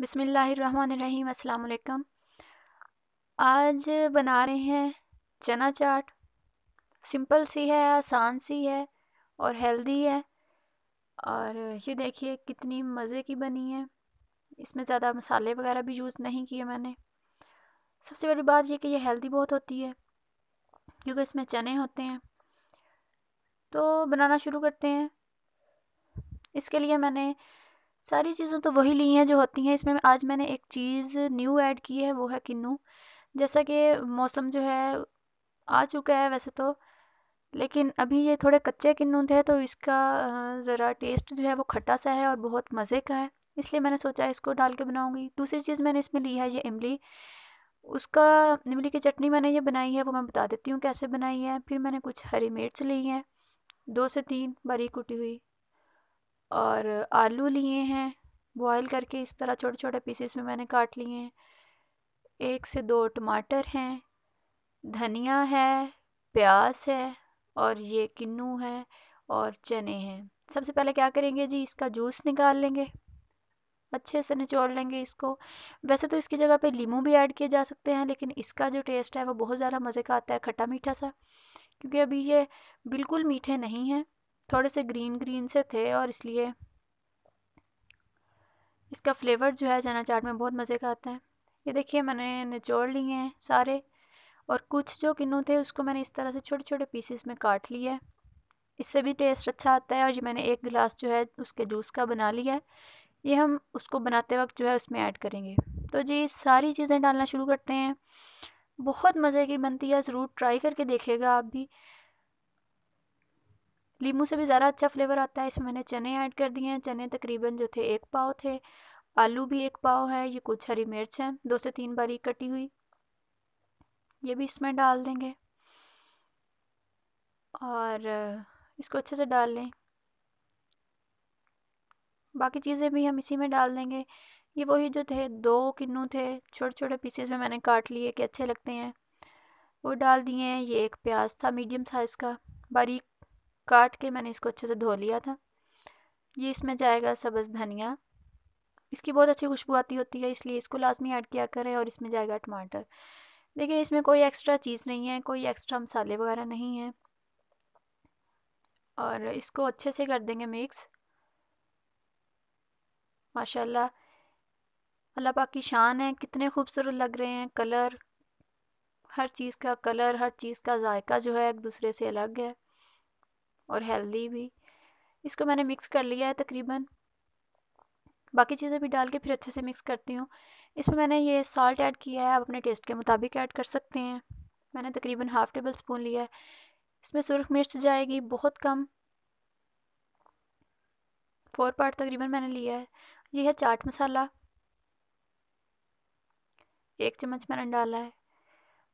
बिसमीम् अल्लाम आज बना रहे हैं चना चाट सिंपल सी है आसान सी है और हेल्दी है और ये देखिए कितनी मज़े की बनी है इसमें ज़्यादा मसाले वगैरह भी यूज़ नहीं किए मैंने सबसे बड़ी बात यह कि यह हेल्दी बहुत होती है क्योंकि इसमें चने होते हैं तो बनाना शुरू करते हैं इसके लिए मैंने सारी चीज़ें तो वही ली हैं जो होती हैं इसमें आज मैंने एक चीज़ न्यू ऐड की है वो है किन्नू जैसा कि मौसम जो है आ चुका है वैसे तो लेकिन अभी ये थोड़े कच्चे किन्नू थे तो इसका ज़रा टेस्ट जो है वो खट्टा सा है और बहुत मज़े का है इसलिए मैंने सोचा इसको डाल के बनाऊँगी दूसरी चीज़ मैंने इसमें ली है ये इमली उसका इमली की चटनी मैंने ये बनाई है वो मैं बता देती हूँ कैसे बनाई है फिर मैंने कुछ हरी मिर्च ली है दो से तीन बारीक कुटी हुई और आलू लिए हैं बॉईल करके इस तरह छोटे छोटे पीसेस में मैंने काट लिए हैं एक से दो टमाटर हैं धनिया है प्याज है और ये किन्नू है और चने हैं सबसे पहले क्या करेंगे जी इसका जूस निकाल लेंगे अच्छे से निचोड़ लेंगे इसको वैसे तो इसकी जगह पे लीमू भी ऐड किए जा सकते हैं लेकिन इसका जो टेस्ट है वो बहुत ज़्यादा मज़े का आता है खट्टा मीठा सा क्योंकि अभी ये बिल्कुल मीठे नहीं हैं थोड़े से ग्रीन ग्रीन से थे और इसलिए इसका फ्लेवर जो है चना चाट में बहुत मज़े का आता है ये देखिए मैंने निचोड़ लिए हैं सारे और कुछ जो किन्नू थे उसको मैंने इस तरह से छोटे छोटे पीसेस में काट लिए है इससे भी टेस्ट अच्छा आता है और ये मैंने एक गिलास जो है उसके जूस का बना लिया है ये हम उसको बनाते वक्त जो है उसमें ऐड करेंगे तो जी सारी चीज़ें डालना शुरू करते हैं बहुत मज़े की बनती है ज़रूर ट्राई करके देखेगा आप भी लीमू से भी ज़्यादा अच्छा फ्लेवर आता है इसमें मैंने चने ऐड कर दिए हैं चने तकरीबन जो थे एक पाव थे आलू भी एक पाव है ये कुछ हरी मिर्च हैं दो से तीन बारीक कटी हुई ये भी इसमें डाल देंगे और इसको अच्छे से डाल लें बाकी चीज़ें भी हम इसी में डाल देंगे ये वही जो थे दो किन्नू थे छोटे छोटे पीसेस में मैंने काट लिए कि अच्छे लगते हैं वो डाल दिए हैं ये एक प्याज था मीडियम साइज़ का बारीक काट के मैंने इसको अच्छे से धो लिया था ये इसमें जाएगा सब्ज़ धनिया इसकी बहुत अच्छी खुशबू आती होती है इसलिए इसको लाजमी ऐड किया करें और इसमें जाएगा टमाटर देखिए इसमें कोई एक्स्ट्रा चीज़ नहीं है कोई एक्स्ट्रा मसाले वगैरह नहीं है और इसको अच्छे से कर देंगे मिक्स माशाल्लाह अल्लाह पाक की शान है कितने खूबसूरत लग रहे हैं कलर हर चीज़ का कलर हर चीज़ का जायका जो है एक दूसरे से अलग है और हेल्दी भी इसको मैंने मिक्स कर लिया है तकरीबन बाकी चीज़ें भी डाल के फिर अच्छे से मिक्स करती हूँ इसमें मैंने ये सॉल्ट ऐड किया है आप अपने टेस्ट के मुताबिक ऐड कर सकते हैं मैंने तकरीबन हाफ़ टेबल स्पून लिया है इसमें सुरख मिर्च जाएगी बहुत कम फोर पार्ट तकरीबन मैंने लिया है ये है चाट मसाला एक चम्मच मैंने डाला है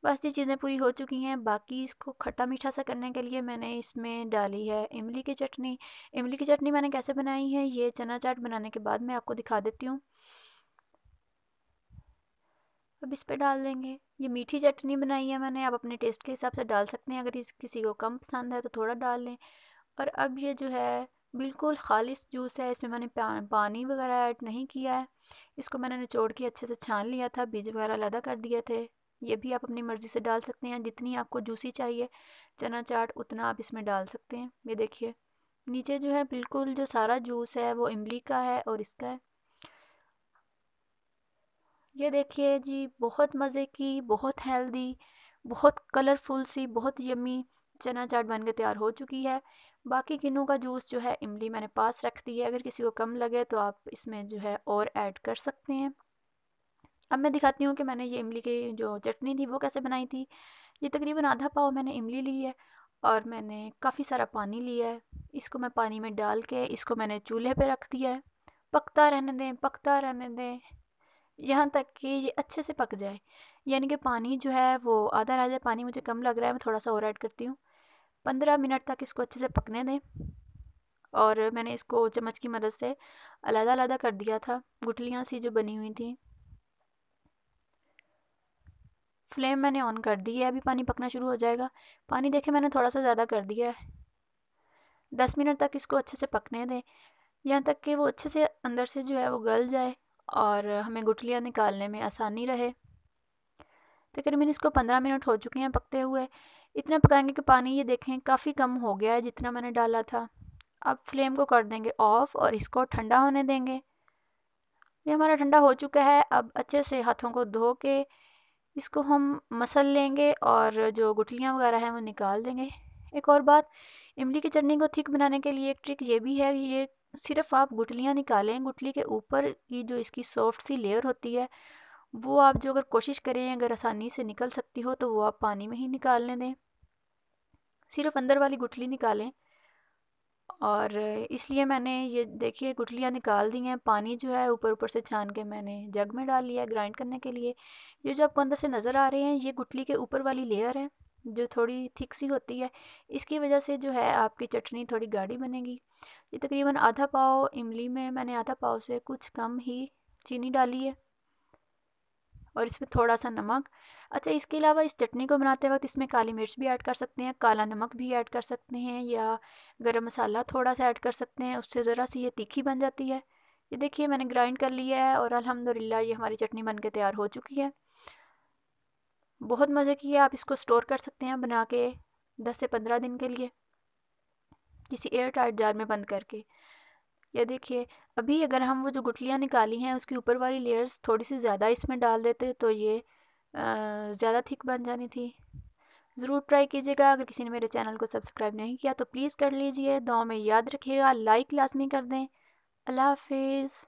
बस ये चीज़ें पूरी हो चुकी हैं बाकी इसको खट्टा मीठा सा करने के लिए मैंने इसमें डाली है इमली की चटनी इमली की चटनी मैंने कैसे बनाई है ये चना चाट बनाने के बाद मैं आपको दिखा देती हूँ अब इस पर डाल देंगे ये मीठी चटनी बनाई है मैंने आप अपने टेस्ट के हिसाब से डाल सकते हैं अगर इस किसी को कम पसंद है तो थोड़ा डाल लें और अब ये जो है बिल्कुल खालिस जूस है इसमें मैंने पानी वगैरह ऐड नहीं किया है इसको मैंने निचोड़ के अच्छे से छान लिया था बीज वगैरह अलहदा कर दिए थे ये भी आप अपनी मर्ज़ी से डाल सकते हैं जितनी आपको जूसी चाहिए चना चाट उतना आप इसमें डाल सकते हैं ये देखिए नीचे जो है बिल्कुल जो सारा जूस है वो इमली का है और इसका है ये देखिए जी बहुत मज़े की बहुत हेल्दी बहुत कलरफुल सी बहुत यमी चना चाट बन के तैयार हो चुकी है बाकी किन्नू का जूस जो है इमली मैंने पास रख दी है अगर किसी को कम लगे तो आप इसमें जो है और ऐड कर सकते हैं अब मैं दिखाती हूँ कि मैंने ये इमली की जो चटनी थी वो कैसे बनाई थी ये तकरीबन आधा पाव मैंने इमली ली है और मैंने काफ़ी सारा पानी लिया है इसको मैं पानी में डाल के इसको मैंने चूल्हे पे रख दिया है पकता रहने दें पकता रहने दें यहाँ तक कि ये अच्छे से पक जाए यानी कि पानी जो है वो आधा रह जाए पानी मुझे कम लग रहा है मैं थोड़ा सा और ऐड करती हूँ पंद्रह मिनट तक इसको अच्छे से पकने दें और मैंने इसको चम्मच की मदद से अलग अलग कर दिया था गुटलियाँ सी जो बनी हुई थी फ्लेम मैंने ऑन कर दी है अभी पानी पकना शुरू हो जाएगा पानी देखें मैंने थोड़ा सा ज़्यादा कर दिया है दस मिनट तक इसको अच्छे से पकने दें यहाँ तक कि वो अच्छे से अंदर से जो है वो गल जाए और हमें गुटलियाँ निकालने में आसानी रहे तकरीबन इसको पंद्रह मिनट हो चुके हैं पकते हुए इतना पकाएंगे कि पानी ये देखें काफ़ी कम हो गया है जितना मैंने डाला था अब फ्लेम को कर देंगे ऑफ़ और इसको ठंडा होने देंगे ये हमारा ठंडा हो चुका है अब अच्छे से हाथों को धो के इसको हम मसल लेंगे और जो गुठलियाँ वगैरह हैं वो निकाल देंगे एक और बात इमली की चटनी को थिक बनाने के लिए एक ट्रिक ये भी है ये सिर्फ आप गुठलियाँ निकालें गुटली के ऊपर की जो इसकी सॉफ्ट सी लेयर होती है वो आप जो अगर कोशिश करें अगर आसानी से निकल सकती हो तो वो आप पानी में ही निकालने दें सिर्फ अंदर वाली गुठली निकालें और इसलिए मैंने ये देखिए गुटलियाँ निकाल दी हैं पानी जो है ऊपर ऊपर से छान के मैंने जग में डाल लिया ग्राइंड करने के लिए ये जो आपको अंदर से नज़र आ रहे हैं ये गुटली के ऊपर वाली लेयर है जो थोड़ी थिक सी होती है इसकी वजह से जो है आपकी चटनी थोड़ी गाढ़ी बनेगी ये तकरीबन आधा पाव इमली में मैंने आधा पाव से कुछ कम ही चीनी डाली है और इसमें थोड़ा सा नमक अच्छा इसके अलावा इस चटनी को बनाते वक्त इसमें काली मिर्च भी ऐड कर सकते हैं काला नमक भी ऐड कर सकते हैं या गरम मसाला थोड़ा सा ऐड कर सकते हैं उससे ज़रा सी ये तीखी बन जाती है ये देखिए मैंने ग्राइंड कर लिया है और अलहमदिल्ला ये हमारी चटनी बन के तैयार हो चुकी है बहुत मज़े की है आप इसको स्टोर कर सकते हैं बना के दस से पंद्रह दिन के लिए किसी एयर टाइट जार में बंद करके ये देखिए अभी अगर हम वो जो गुटलियाँ निकाली हैं उसकी ऊपर वाली लेयर्स थोड़ी सी ज़्यादा इसमें डाल देते तो ये ज़्यादा थिक बन जानी थी ज़रूर ट्राई कीजिएगा अगर किसी ने मेरे चैनल को सब्सक्राइब नहीं किया तो प्लीज़ कर लीजिए दो में याद रखिएगा लाइक लाजमी कर दें अल्लाह हाफिज़